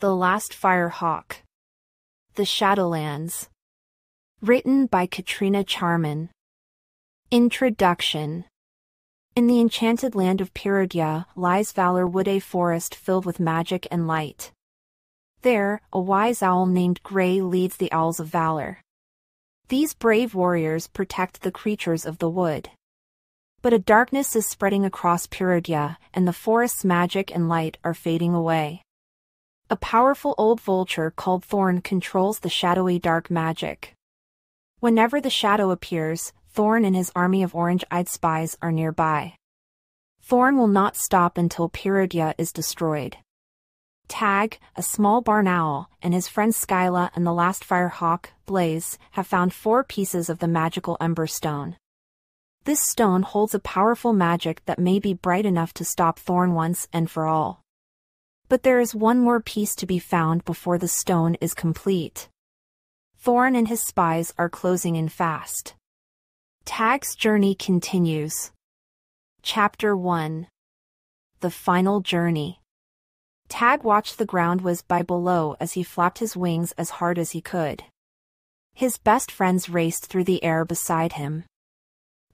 The Last Firehawk. The Shadowlands. Written by Katrina Charman. Introduction. In the enchanted land of Piridya lies Valorwood a forest filled with magic and light. There, a wise owl named Grey leads the Owls of Valor. These brave warriors protect the creatures of the wood. But a darkness is spreading across Piridya, and the forest's magic and light are fading away. A powerful old vulture called Thorn controls the shadowy dark magic. Whenever the shadow appears, Thorn and his army of orange-eyed spies are nearby. Thorn will not stop until Pyrodia is destroyed. Tag, a small barn owl, and his friends Skyla and the last firehawk, Blaze, have found four pieces of the magical Ember Stone. This stone holds a powerful magic that may be bright enough to stop Thorn once and for all but there is one more piece to be found before the stone is complete. Thorn and his spies are closing in fast. Tag's journey continues. Chapter 1 The Final Journey Tag watched the ground was by below as he flapped his wings as hard as he could. His best friends raced through the air beside him.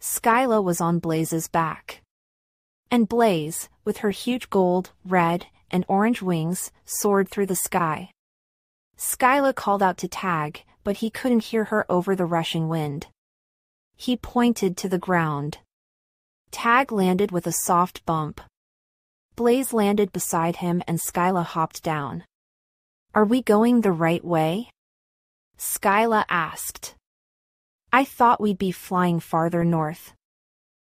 Skyla was on Blaze's back. And Blaze, with her huge gold, red, and orange wings soared through the sky. Skyla called out to Tag, but he couldn't hear her over the rushing wind. He pointed to the ground. Tag landed with a soft bump. Blaze landed beside him and Skyla hopped down. Are we going the right way? Skyla asked. I thought we'd be flying farther north.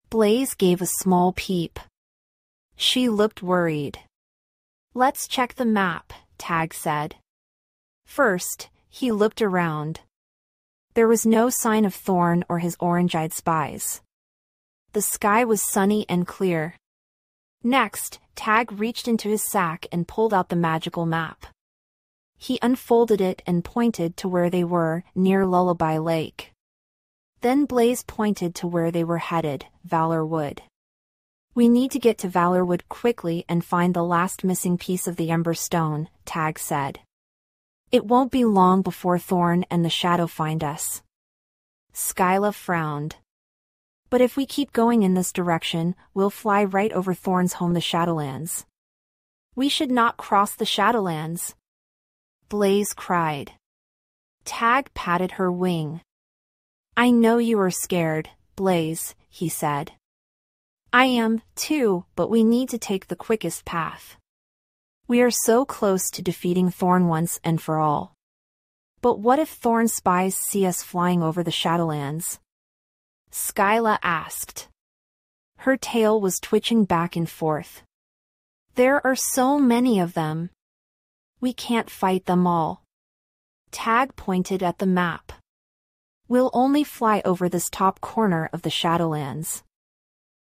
Blaze gave a small peep. She looked worried. Let's check the map, Tag said. First, he looked around. There was no sign of Thorn or his orange-eyed spies. The sky was sunny and clear. Next, Tag reached into his sack and pulled out the magical map. He unfolded it and pointed to where they were, near Lullaby Lake. Then Blaze pointed to where they were headed, Valor Wood. We need to get to Valorwood quickly and find the last missing piece of the Ember Stone, Tag said. It won't be long before Thorn and the Shadow find us. Skyla frowned. But if we keep going in this direction, we'll fly right over Thorn's home the Shadowlands. We should not cross the Shadowlands. Blaze cried. Tag patted her wing. I know you are scared, Blaze, he said. I am, too, but we need to take the quickest path. We are so close to defeating Thorn once and for all. But what if Thorn spies see us flying over the Shadowlands? Skyla asked. Her tail was twitching back and forth. There are so many of them. We can't fight them all. Tag pointed at the map. We'll only fly over this top corner of the Shadowlands.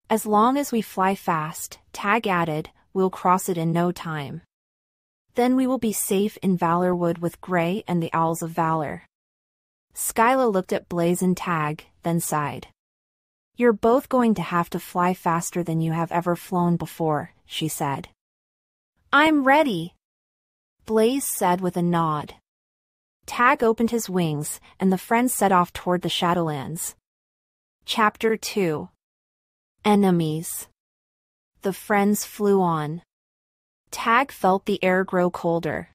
As long as we fly fast, Tag added, we'll cross it in no time. Then we will be safe in Valorwood with Grey and the Owls of Valor. Skyla looked at Blaze and Tag, then sighed. You're both going to have to fly faster than you have ever flown before, she said. I'm ready, Blaze said with a nod. Tag opened his wings, and the friends set off toward the Shadowlands. Chapter 2 Enemies. The friends flew on. Tag felt the air grow colder.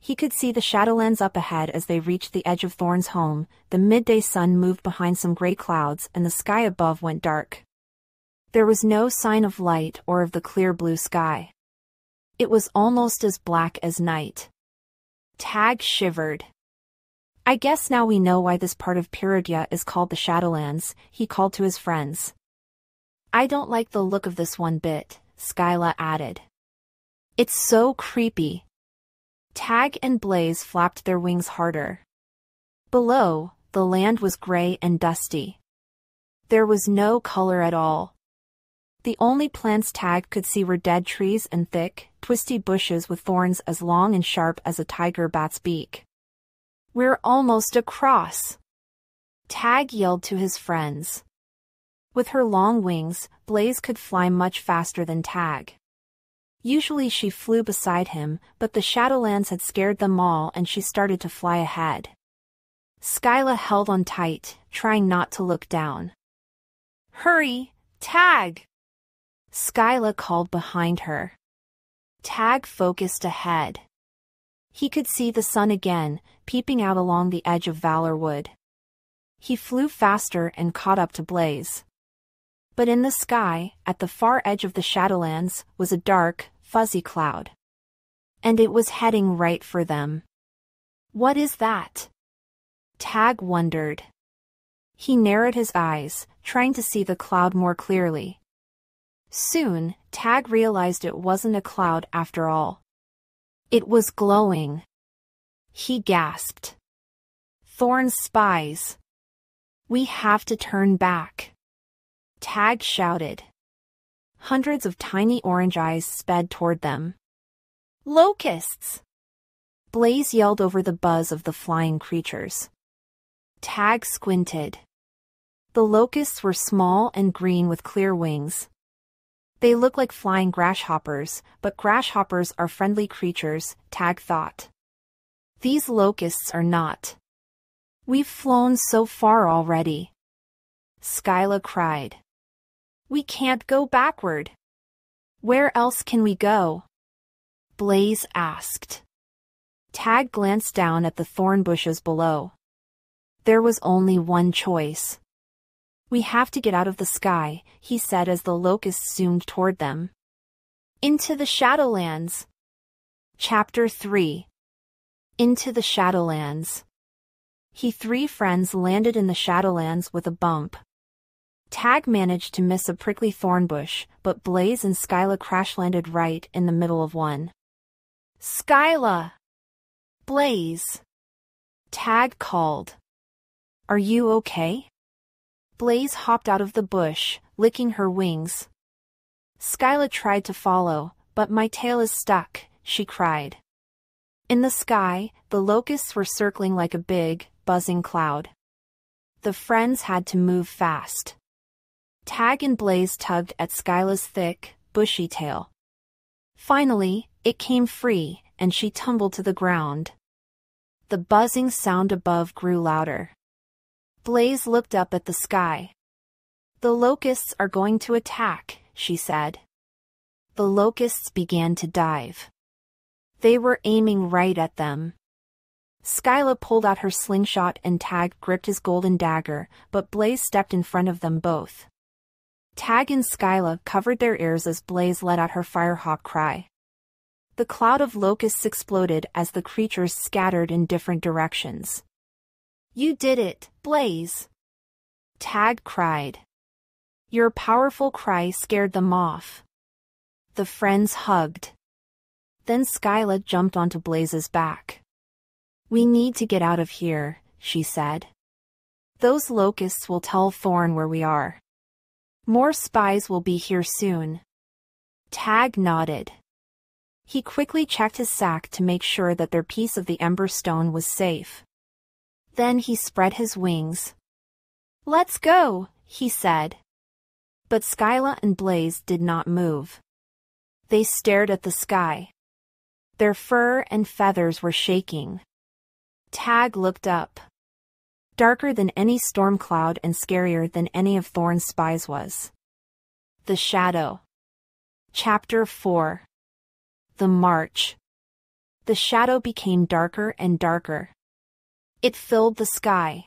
He could see the Shadowlands up ahead as they reached the edge of Thorn's home, the midday sun moved behind some gray clouds and the sky above went dark. There was no sign of light or of the clear blue sky. It was almost as black as night. Tag shivered. I guess now we know why this part of Pyrrhodia is called the Shadowlands, he called to his friends. I don't like the look of this one bit, Skyla added. It's so creepy. Tag and Blaze flapped their wings harder. Below, the land was gray and dusty. There was no color at all. The only plants Tag could see were dead trees and thick, twisty bushes with thorns as long and sharp as a tiger bat's beak. We're almost across! Tag yelled to his friends. With her long wings, Blaze could fly much faster than Tag. Usually she flew beside him, but the Shadowlands had scared them all and she started to fly ahead. Skyla held on tight, trying not to look down. Hurry, Tag! Skyla called behind her. Tag focused ahead. He could see the sun again, peeping out along the edge of Valor Wood. He flew faster and caught up to Blaze. But in the sky, at the far edge of the Shadowlands, was a dark, fuzzy cloud. And it was heading right for them. What is that? Tag wondered. He narrowed his eyes, trying to see the cloud more clearly. Soon, Tag realized it wasn't a cloud after all. It was glowing. He gasped. Thorn's spies. We have to turn back. Tag shouted. Hundreds of tiny orange eyes sped toward them. Locusts! Blaze yelled over the buzz of the flying creatures. Tag squinted. The locusts were small and green with clear wings. They look like flying grasshoppers, but grasshoppers are friendly creatures, Tag thought. These locusts are not. We've flown so far already. Skyla cried. We can't go backward. Where else can we go? Blaze asked. Tag glanced down at the thorn bushes below. There was only one choice. We have to get out of the sky, he said as the locusts zoomed toward them. Into the Shadowlands. Chapter 3 Into the Shadowlands. He three friends landed in the Shadowlands with a bump. Tag managed to miss a prickly thorn bush, but Blaze and Skyla crash-landed right in the middle of one. Skyla! Blaze! Tag called. Are you okay? Blaze hopped out of the bush, licking her wings. Skyla tried to follow, but my tail is stuck, she cried. In the sky, the locusts were circling like a big, buzzing cloud. The friends had to move fast. Tag and Blaze tugged at Skyla's thick, bushy tail. Finally, it came free, and she tumbled to the ground. The buzzing sound above grew louder. Blaze looked up at the sky. The locusts are going to attack, she said. The locusts began to dive. They were aiming right at them. Skyla pulled out her slingshot and Tag gripped his golden dagger, but Blaze stepped in front of them both. Tag and Skyla covered their ears as Blaze let out her firehawk cry. The cloud of locusts exploded as the creatures scattered in different directions. You did it, Blaze! Tag cried. Your powerful cry scared them off. The friends hugged. Then Skyla jumped onto Blaze's back. We need to get out of here, she said. Those locusts will tell Thorn where we are. More spies will be here soon. Tag nodded. He quickly checked his sack to make sure that their piece of the Ember Stone was safe. Then he spread his wings. Let's go, he said. But Skyla and Blaze did not move. They stared at the sky. Their fur and feathers were shaking. Tag looked up darker than any storm cloud and scarier than any of Thorn's spies was. The Shadow. Chapter 4 The March. The shadow became darker and darker. It filled the sky.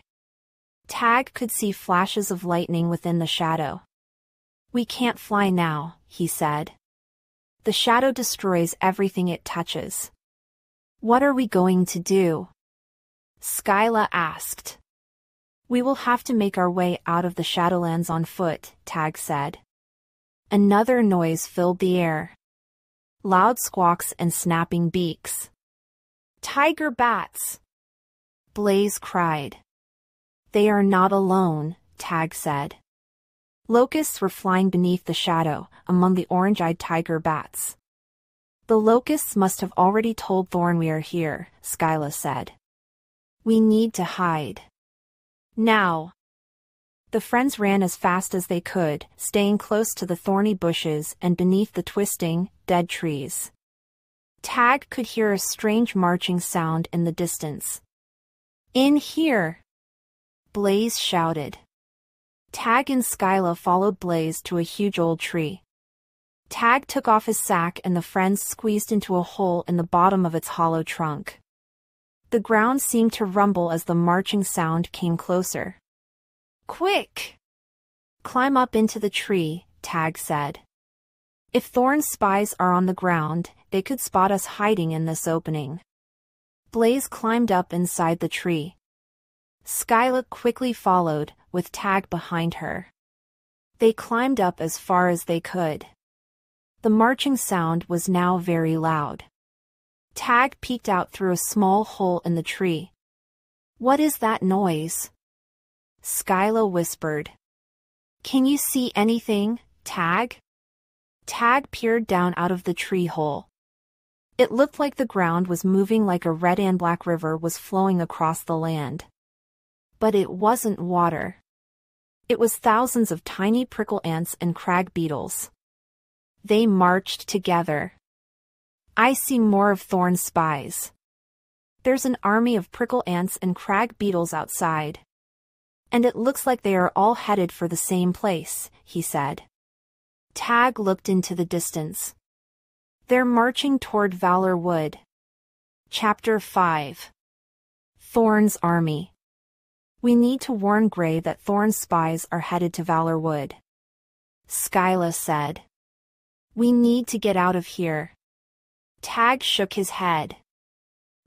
Tag could see flashes of lightning within the shadow. We can't fly now, he said. The shadow destroys everything it touches. What are we going to do? Skyla asked. We will have to make our way out of the Shadowlands on foot, Tag said. Another noise filled the air. Loud squawks and snapping beaks. Tiger bats! Blaze cried. They are not alone, Tag said. Locusts were flying beneath the shadow, among the orange-eyed tiger bats. The locusts must have already told Thorn we are here, Skyla said. We need to hide. Now! The friends ran as fast as they could, staying close to the thorny bushes and beneath the twisting, dead trees. Tag could hear a strange marching sound in the distance. In here! Blaze shouted. Tag and Skyla followed Blaze to a huge old tree. Tag took off his sack and the friends squeezed into a hole in the bottom of its hollow trunk. The ground seemed to rumble as the marching sound came closer. Quick! Climb up into the tree, Tag said. If Thorn's spies are on the ground, they could spot us hiding in this opening. Blaze climbed up inside the tree. Skyla quickly followed, with Tag behind her. They climbed up as far as they could. The marching sound was now very loud. Tag peeked out through a small hole in the tree. What is that noise? Skyla whispered. Can you see anything, Tag? Tag peered down out of the tree hole. It looked like the ground was moving like a red and black river was flowing across the land. But it wasn't water. It was thousands of tiny prickle ants and crag beetles. They marched together. I see more of Thorn's spies. There's an army of prickle ants and crag beetles outside. And it looks like they are all headed for the same place, he said. Tag looked into the distance. They're marching toward Valor Wood. Chapter 5 Thorn's Army We need to warn Gray that Thorn's spies are headed to Valor Wood. Skyla said. We need to get out of here. Tag shook his head.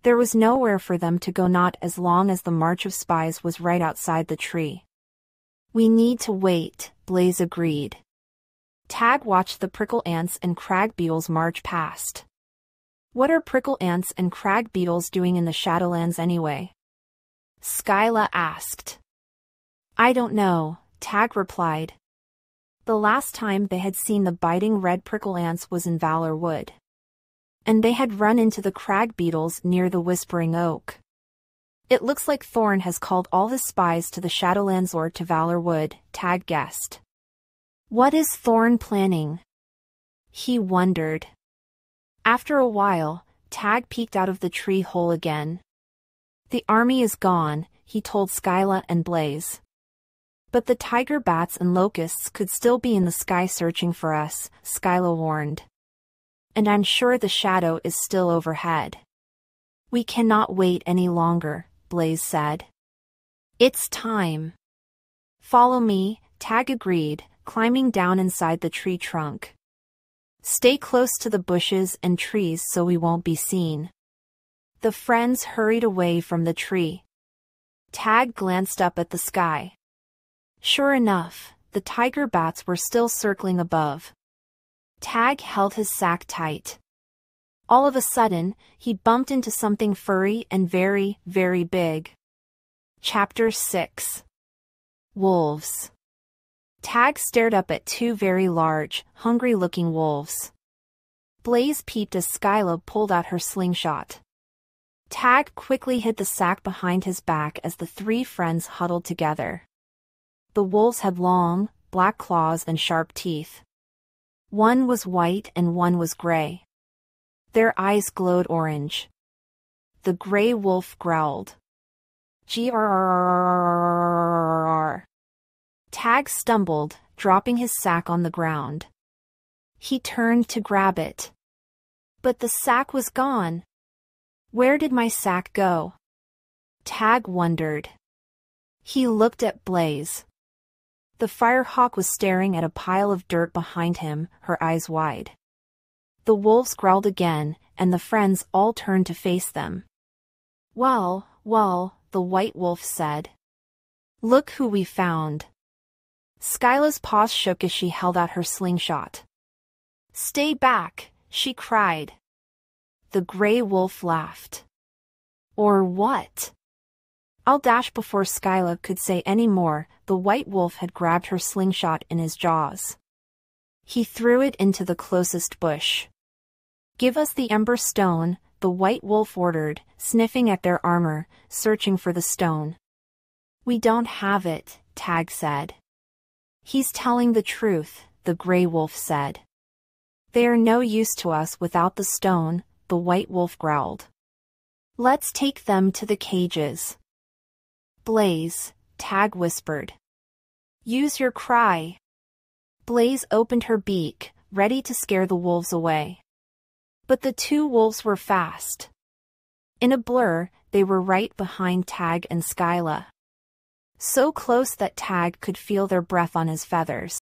There was nowhere for them to go not as long as the march of spies was right outside the tree. We need to wait, Blaze agreed. Tag watched the prickle ants and crag beetles march past. What are prickle ants and crag beetles doing in the Shadowlands anyway? Skyla asked. I don't know, Tag replied. The last time they had seen the biting red prickle ants was in Valor Wood and they had run into the crag beetles near the Whispering Oak. It looks like Thorn has called all the spies to the Shadowlands or to Valor Wood, Tag guessed. What is Thorn planning? He wondered. After a while, Tag peeked out of the tree hole again. The army is gone, he told Skyla and Blaze. But the tiger bats and locusts could still be in the sky searching for us, Skyla warned and I'm sure the shadow is still overhead. We cannot wait any longer, Blaze said. It's time. Follow me, Tag agreed, climbing down inside the tree trunk. Stay close to the bushes and trees so we won't be seen. The friends hurried away from the tree. Tag glanced up at the sky. Sure enough, the tiger bats were still circling above. Tag held his sack tight. All of a sudden, he bumped into something furry and very, very big. Chapter 6 Wolves Tag stared up at two very large, hungry-looking wolves. Blaze peeped as Skyla pulled out her slingshot. Tag quickly hid the sack behind his back as the three friends huddled together. The wolves had long, black claws and sharp teeth. One was white and one was gray. Their eyes glowed orange. The gray wolf growled. Grrrr. Tag stumbled, dropping his sack on the ground. He turned to grab it. But the sack was gone. Where did my sack go? Tag wondered. He looked at Blaze. The firehawk was staring at a pile of dirt behind him, her eyes wide. The wolves growled again, and the friends all turned to face them. Well, well, the white wolf said. Look who we found. Skyla's paws shook as she held out her slingshot. Stay back, she cried. The gray wolf laughed. Or what? I'll dash before Skyla could say any more, the white wolf had grabbed her slingshot in his jaws. He threw it into the closest bush. Give us the Ember Stone, the white wolf ordered, sniffing at their armor, searching for the stone. We don't have it, Tag said. He's telling the truth, the gray wolf said. They are no use to us without the stone, the white wolf growled. Let's take them to the cages. Blaze, Tag whispered. Use your cry. Blaze opened her beak, ready to scare the wolves away. But the two wolves were fast. In a blur, they were right behind Tag and Skyla. So close that Tag could feel their breath on his feathers.